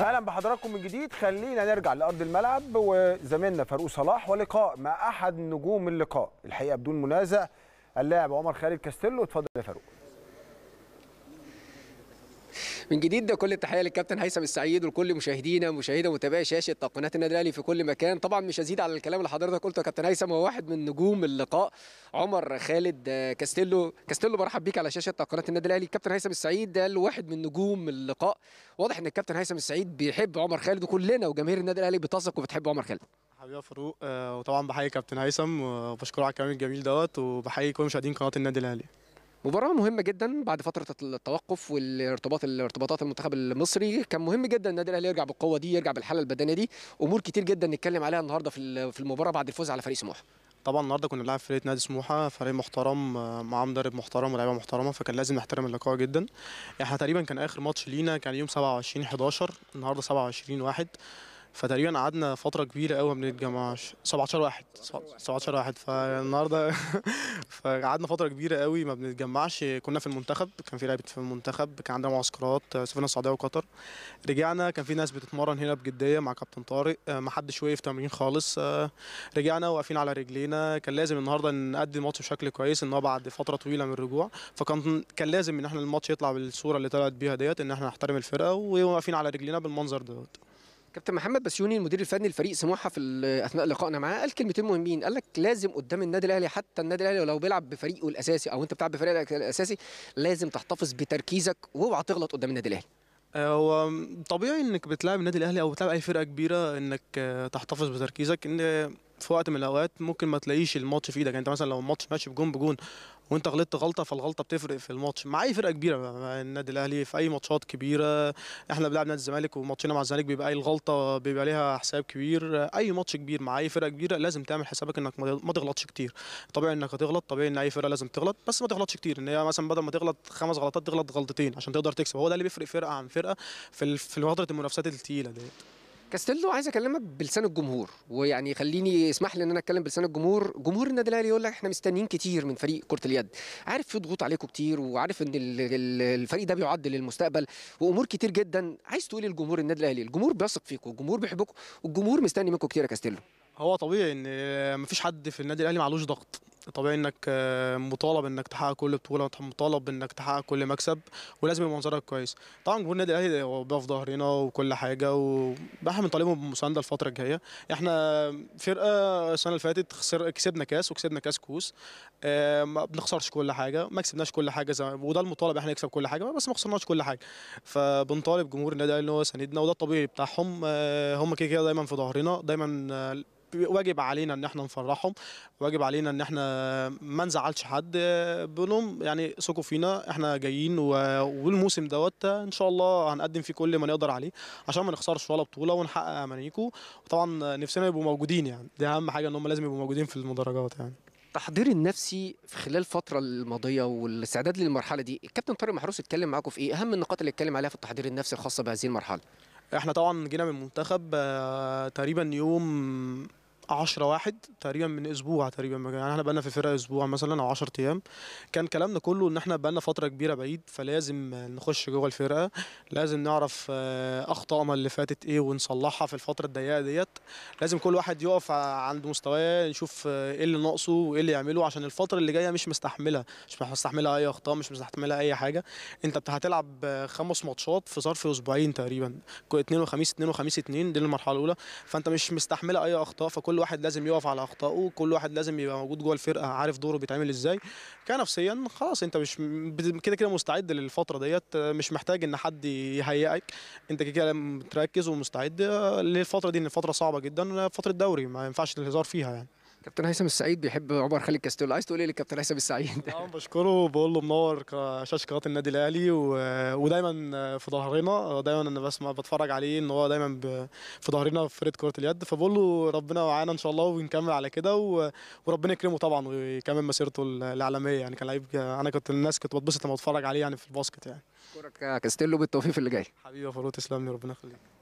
اهلا بحضراتكم من جديد خلينا نرجع لارض الملعب وزميلنا فاروق صلاح ولقاء مع احد نجوم اللقاء الحقيقه بدون منازع اللاعب عمر خالد كاستيلو اتفضل يا فاروق من جديد ده كل التحيه للكابتن هيثم السعيد ولكل مشاهدينا ومشاهدة متابعي شاشه تقنيات النادي الاهلي في كل مكان طبعا مش هزيد على الكلام اللي حضرتك قلته يا كابتن هيثم هو واحد من نجوم اللقاء عمر خالد آه، كاستيلو كاستيلو برحب بيك على شاشه تقنيات النادي الاهلي الكابتن هيثم السعيد قال واحد من نجوم اللقاء واضح ان الكابتن هيثم السعيد بيحب عمر خالد وكلنا وجماهير النادي الاهلي بتثق وبتحب عمر خالد حبيبي يا فاروق آه، وطبعا بحيي كابتن هيثم وبشكره على الكلام الجميل دوت وبحيي كل مشاهدين قناه النادي الاهلي مباراة مهمة جدا بعد فترة التوقف والارتباط الارتباطات المنتخب المصري كان مهم جدا النادي الاهلي يرجع بالقوة دي يرجع بالحالة البدنية دي امور كتير جدا نتكلم عليها النهارده في المباراة بعد الفوز على فريق سموحة طبعا النهارده كنا بنلعب فريق نادي سموحه فريق محترم مع مدرب محترم ولاعيبه محترمه فكان لازم نحترم اللقاء جدا احنا تقريبا كان اخر ماتش لينا كان يوم 27 11 النهارده 27 1 فتقريبا قعدنا فتره كبيره قوي ما بنتجمعش 17 واحد 17 واحد فالنهارده فقعدنا فتره كبيره قوي ما بنتجمعش كنا في المنتخب كان في لعيبه في المنتخب كان عندنا معسكرات سافرنا السعوديه وقطر رجعنا كان في ناس بتتمرن هنا بجديه مع كابتن طارق ما حدش وقف تمرين خالص رجعنا واقفين على رجلينا كان لازم النهارده نأدي الماتش بشكل كويس ان هو بعد فتره طويله من الرجوع فكان كان لازم ان احنا الماتش يطلع بالصوره اللي طلعت بيها ديت ان احنا نحترم الفرقه وواقفين على رجلينا بالمنظر دوت كابتن محمد بسيوني المدير الفني لفريق سموحه في اثناء لقائنا معاه قال كلمتين مهمين قال لك لازم قدام النادي الاهلي حتى النادي الاهلي ولو بيلعب بفريقه الاساسي او انت بتلعب بفريقك الاساسي لازم تحتفظ بتركيزك واوعى تغلط قدام النادي الاهلي آه، هو طبيعي انك بتلعب النادي الاهلي او بتلعب اي فرقه كبيره انك آه، تحتفظ بتركيزك ان آه، في وقت من الاوقات ممكن ما تلاقيش الماتش في ايدك يعني انت مثلا لو الماتش ماشي بجون بجون وانت غلطت غلطه فالغلطه بتفرق في الماتش مع اي فرقه كبيره النادي الاهلي في اي ماتشات كبيره احنا بنلعب نادي الزمالك وماتشنا مع الزمالك بيبقى اي الغلطه بيبقى ليها حساب كبير اي ماتش كبير مع اي فرقه كبيره لازم تعمل حسابك انك ما تغلطش كتير طبيعي انك هتغلط طبيعي ان اي فرقه لازم تغلط بس ما تغلطش كتير ان هي مثلا بدل ما تغلط خمس غلطات تغلط غلطتين عشان تقدر تكسب هو ده اللي بيفرق فرقه عن فرقه في فتره المنافسات الثقيله ديت كاستيلو عايز اكلمك بلسان الجمهور ويعني خليني اسمح لي ان انا اتكلم بلسان الجمهور جمهور النادي الاهلي يقول لك احنا مستنيين كتير من فريق كره اليد عارف في ضغوط عليكم كتير وعارف ان الفريق ده بيعد للمستقبل وامور كتير جدا عايز تقول للجمهور إيه النادي الاهلي الجمهور بيثق فيكم الجمهور بيحبكم والجمهور مستني منكم كتير يا كاستيلو هو طبيعي ان مفيش حد في النادي الاهلي معلوش ضغط طبيعي انك آه، مطالب انك تحقق كل بطوله مطالب انك تحقق كل مكسب ولازم يبقى منظرك كويس طبعا جمهور النادي الاهلي هو في ظهرنا وكل حاجه واحنا بنطالبهم بالمسانده الفتره الجايه احنا فرقه السنه اللي فاتت خسر كسبنا كاس وكسبنا كاس كوس آه، ما بنخسرش كل حاجه ما كسبناش كل حاجه زي وده المطالب احنا نكسب كل حاجه بس ما خسرناش كل حاجه فبنطالب جمهور النادي الاهلي ان هو يساندنا وده الطبيعي بتاعهم آه، هم كده كده دايما في ظهرنا دايما واجب علينا ان احنا نفرحهم واجب علينا ان احنا ما نزعلش حد بنقول يعني ثقوا فينا احنا جايين والموسم دوت ان شاء الله هنقدم فيه كل ما نقدر عليه عشان ما نخسرش ولا بطوله ونحقق امانيكو وطبعا نفسنا يبقوا موجودين يعني دي اهم حاجه ان هم لازم يبقوا موجودين في المدرجات يعني التحضير النفسي في خلال الفترة الماضية والاستعداد للمرحلة دي، الكابتن طارق محروس اتكلم معاكم في ايه؟ أهم النقاط اللي اتكلم عليها في التحضير النفسي الخاصة بهذه المرحلة. احنا طبعا جينا من المنتخب آه، تقريبا يوم 10 واحد تقريبا من اسبوع تقريبا يعني احنا بقالنا في الفرقه اسبوع مثلا او 10 ايام كان كلامنا كله ان احنا بقالنا فتره كبيره بعيد فلازم نخش جوه الفرقه لازم نعرف آه، اخطائنا اللي فاتت ايه ونصلحها في الفتره الضيقه ديت لازم كل واحد يقف عند مستواه يشوف آه، ايه اللي ناقصه وايه اللي يعمله عشان الفتره اللي جايه مش مستحمله مش مستحمله اي اخطاء مش مستحمله اي حاجه انت هتلعب آه، خمس ماتشات في ظرف اسبوعين تقريبا اثنين وخميس اثنين وخميس اثنين دي المرحله الاولى فانت مش مستحمله اي اخطاء فكل كل واحد لازم يقف على اخطائه كل واحد لازم يبقى موجود جوه الفرقه عارف دوره بيتعمل ازاي كنفسيا خلاص انت مش كده كده مستعد للفتره ديت مش محتاج ان حد يهيئك انت كده كده متركز ومستعد للفتره دي ان فتره صعبه جدا فتره دوري ما ينفعش الهزار فيها يعني كابتن هيثم السعيد بيحب عمر خالد كاستيلو عايز تقول ايه للكابتن هيثم السعيد؟ اه بشكره وبقول له منور شاشه قناه النادي الاهلي و... ودايما في ظهرنا دايما انا بسمع بتفرج عليه ان هو دايما ب... في ظهرنا في فريق كره اليد فبقول له ربنا معانا ان شاء الله ونكمل على كده و... وربنا يكرمه طبعا ويكمل مسيرته الاعلاميه يعني كان لعيب انا كنت الناس كنت بتبسط لما بتفرج عليه يعني في الباسكت يعني. اشكرك كاستيلو بالتوفيق اللي جاي. حبيبي يا فاروق تسلم لي ربنا يخليك.